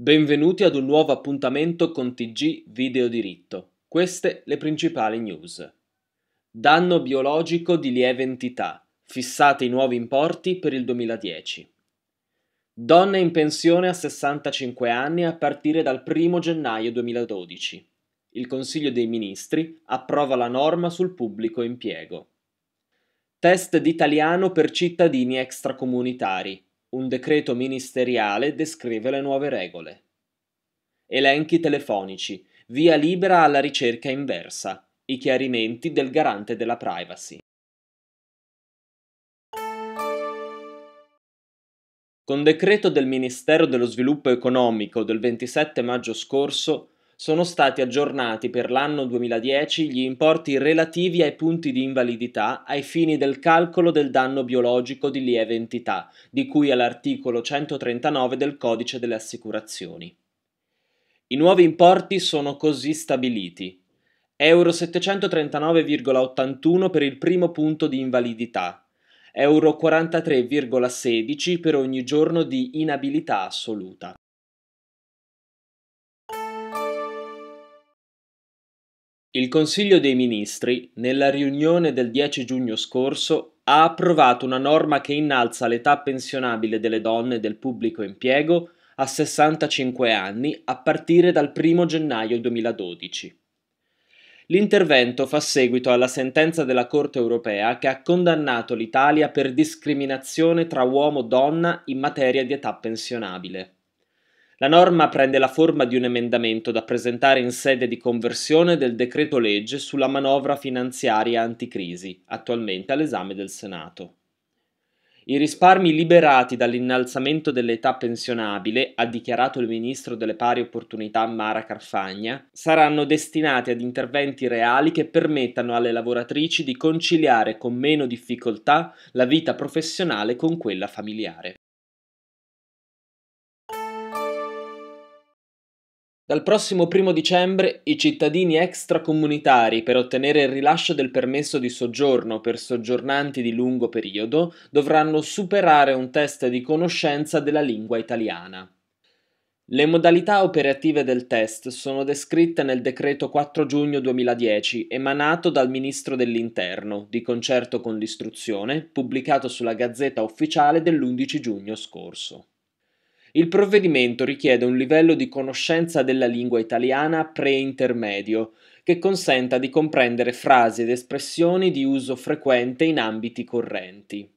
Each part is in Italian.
Benvenuti ad un nuovo appuntamento con TG Video Diritto. Queste le principali news. Danno biologico di lieve entità. Fissate i nuovi importi per il 2010. Donne in pensione a 65 anni a partire dal 1 gennaio 2012. Il Consiglio dei Ministri approva la norma sul pubblico impiego. Test d'italiano per cittadini extracomunitari un decreto ministeriale descrive le nuove regole. Elenchi telefonici, via libera alla ricerca inversa, i chiarimenti del garante della privacy. Con decreto del Ministero dello Sviluppo Economico del 27 maggio scorso, sono stati aggiornati per l'anno 2010 gli importi relativi ai punti di invalidità ai fini del calcolo del danno biologico di lieve entità, di cui all'articolo 139 del Codice delle assicurazioni. I nuovi importi sono così stabiliti. Euro 739,81 per il primo punto di invalidità, Euro 43,16 per ogni giorno di inabilità assoluta. Il Consiglio dei Ministri, nella riunione del 10 giugno scorso, ha approvato una norma che innalza l'età pensionabile delle donne del pubblico impiego a 65 anni a partire dal 1 gennaio 2012. L'intervento fa seguito alla sentenza della Corte europea che ha condannato l'Italia per discriminazione tra uomo-donna in materia di età pensionabile. La norma prende la forma di un emendamento da presentare in sede di conversione del decreto legge sulla manovra finanziaria anticrisi, attualmente all'esame del Senato. I risparmi liberati dall'innalzamento dell'età pensionabile, ha dichiarato il ministro delle pari opportunità Mara Carfagna, saranno destinati ad interventi reali che permettano alle lavoratrici di conciliare con meno difficoltà la vita professionale con quella familiare. Dal prossimo 1 dicembre i cittadini extracomunitari per ottenere il rilascio del permesso di soggiorno per soggiornanti di lungo periodo dovranno superare un test di conoscenza della lingua italiana. Le modalità operative del test sono descritte nel decreto 4 giugno 2010 emanato dal Ministro dell'Interno, di concerto con l'istruzione, pubblicato sulla Gazzetta Ufficiale dell'11 giugno scorso. Il provvedimento richiede un livello di conoscenza della lingua italiana pre-intermedio, che consenta di comprendere frasi ed espressioni di uso frequente in ambiti correnti.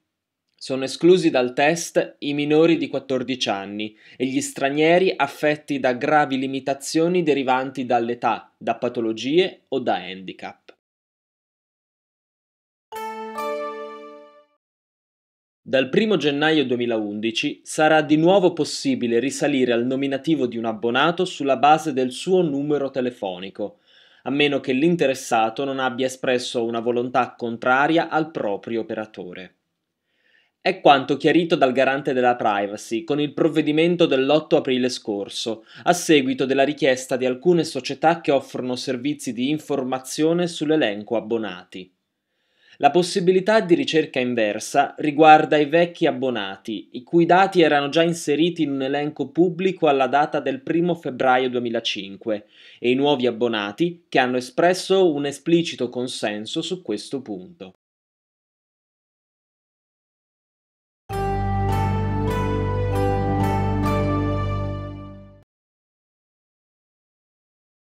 Sono esclusi dal test i minori di 14 anni e gli stranieri affetti da gravi limitazioni derivanti dall'età, da patologie o da handicap. Dal 1 gennaio 2011 sarà di nuovo possibile risalire al nominativo di un abbonato sulla base del suo numero telefonico, a meno che l'interessato non abbia espresso una volontà contraria al proprio operatore. È quanto chiarito dal garante della privacy con il provvedimento dell'8 aprile scorso, a seguito della richiesta di alcune società che offrono servizi di informazione sull'elenco abbonati. La possibilità di ricerca inversa riguarda i vecchi abbonati, i cui dati erano già inseriti in un elenco pubblico alla data del 1 febbraio 2005, e i nuovi abbonati che hanno espresso un esplicito consenso su questo punto.